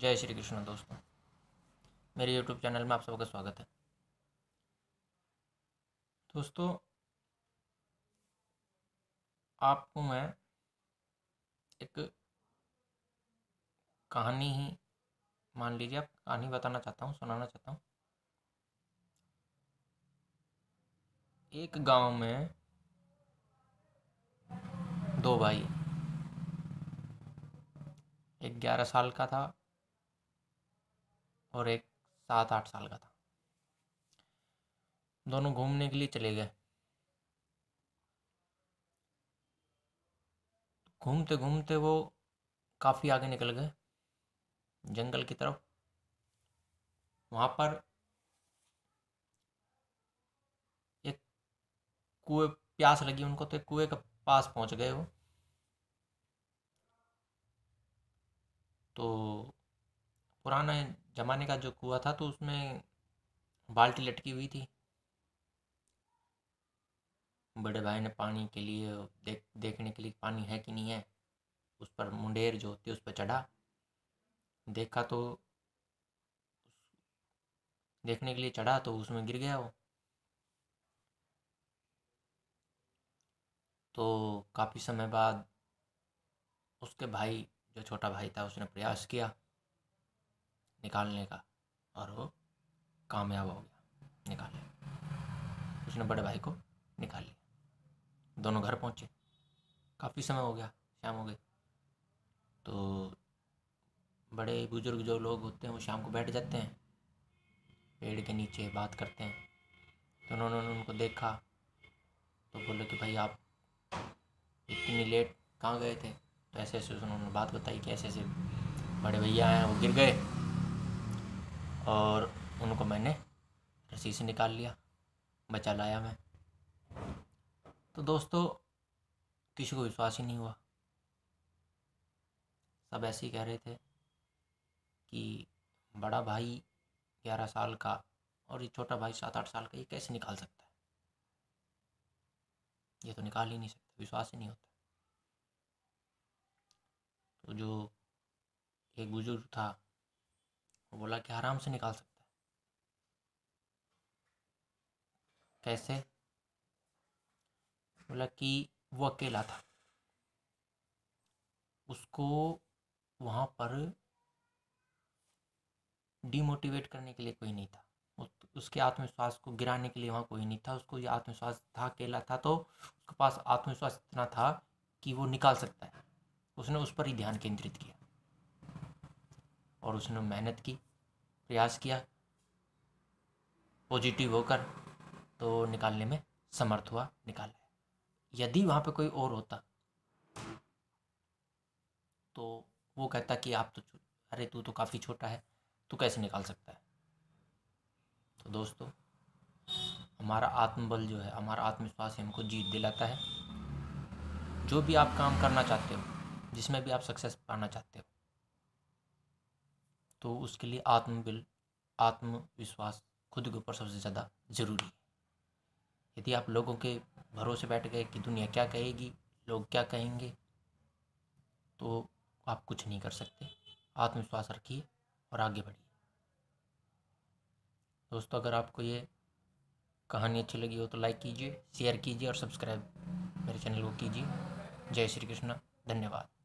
जय श्री कृष्ण दोस्तों मेरे यूट्यूब चैनल में आप सबका स्वागत है दोस्तों आपको मैं एक कहानी ही मान लीजिए आप कहानी बताना चाहता हूँ सुनाना चाहता हूँ एक गांव में दो भाई एक ग्यारह साल का था और एक सात आठ साल का था दोनों घूमने के लिए चले गए घूमते घूमते वो काफ़ी आगे निकल गए जंगल की तरफ वहाँ पर एक कुएं प्यास लगी उनको तो एक कुएं के पास पहुँच गए वो तो पुराना जमाने का जो कुआ था तो उसमें बाल्टी लटकी हुई थी बड़े भाई ने पानी के लिए देख देखने के लिए पानी है कि नहीं है उस पर मुंडेर जो होती है उस पर चढ़ा देखा तो देखने के लिए चढ़ा तो उसमें गिर गया वो तो काफ़ी समय बाद उसके भाई जो छोटा भाई था उसने प्रयास किया निकालने का और वो कामयाब हो गया निकालने उसने बड़े भाई को निकाल लिया दोनों घर पहुँचे काफ़ी समय हो गया शाम हो गई तो बड़े बुजुर्ग जो लोग होते हैं वो शाम को बैठ जाते हैं पेड़ के नीचे बात करते हैं तो उन्होंने उनको देखा तो बोले कि भाई आप इतनी लेट कहाँ गए थे तो ऐसे ऐसे उन्होंने बात बताई कि ऐसे ऐसे बड़े भैया हैं वो गिर गए और उनको मैंने रस्सी से निकाल लिया बचा लाया मैं तो दोस्तों किसी को विश्वास ही नहीं हुआ सब ऐसे ही कह रहे थे कि बड़ा भाई ग्यारह साल का और ये छोटा भाई सात आठ साल का ये कैसे निकाल सकता है ये तो निकाल ही नहीं सकता विश्वास ही नहीं होता तो जो एक बुज़ुर्ग था वो बोला कि आराम से निकाल सकता है कैसे बोला कि वो अकेला था उसको वहाँ पर डीमोटिवेट करने के लिए कोई नहीं था उसके आत्मविश्वास को गिराने के लिए वहाँ कोई नहीं था उसको ये आत्मविश्वास था अकेला था तो उसके पास आत्मविश्वास इतना था कि वो निकाल सकता है उसने उस पर ही ध्यान केंद्रित किया और उसने मेहनत की प्रयास किया पॉजिटिव होकर तो निकालने में समर्थ हुआ निकाला यदि वहाँ पे कोई और होता तो वो कहता कि आप तो अरे तू तो काफ़ी छोटा है तू कैसे निकाल सकता है तो दोस्तों हमारा आत्मबल जो है हमारा आत्मविश्वास हमको जीत दिलाता है जो भी आप काम करना चाहते हो जिसमें भी आप सक्सेस पाना चाहते हो तो उसके लिए आत्मबिल आत्मविश्वास खुद के ऊपर सबसे ज़्यादा ज़रूरी है यदि आप लोगों के भरोसे बैठ गए कि दुनिया क्या कहेगी लोग क्या कहेंगे तो आप कुछ नहीं कर सकते आत्मविश्वास रखिए और आगे बढ़िए दोस्तों अगर आपको ये कहानी अच्छी लगी हो तो लाइक कीजिए शेयर कीजिए और सब्सक्राइब मेरे चैनल को कीजिए जय श्री कृष्णा धन्यवाद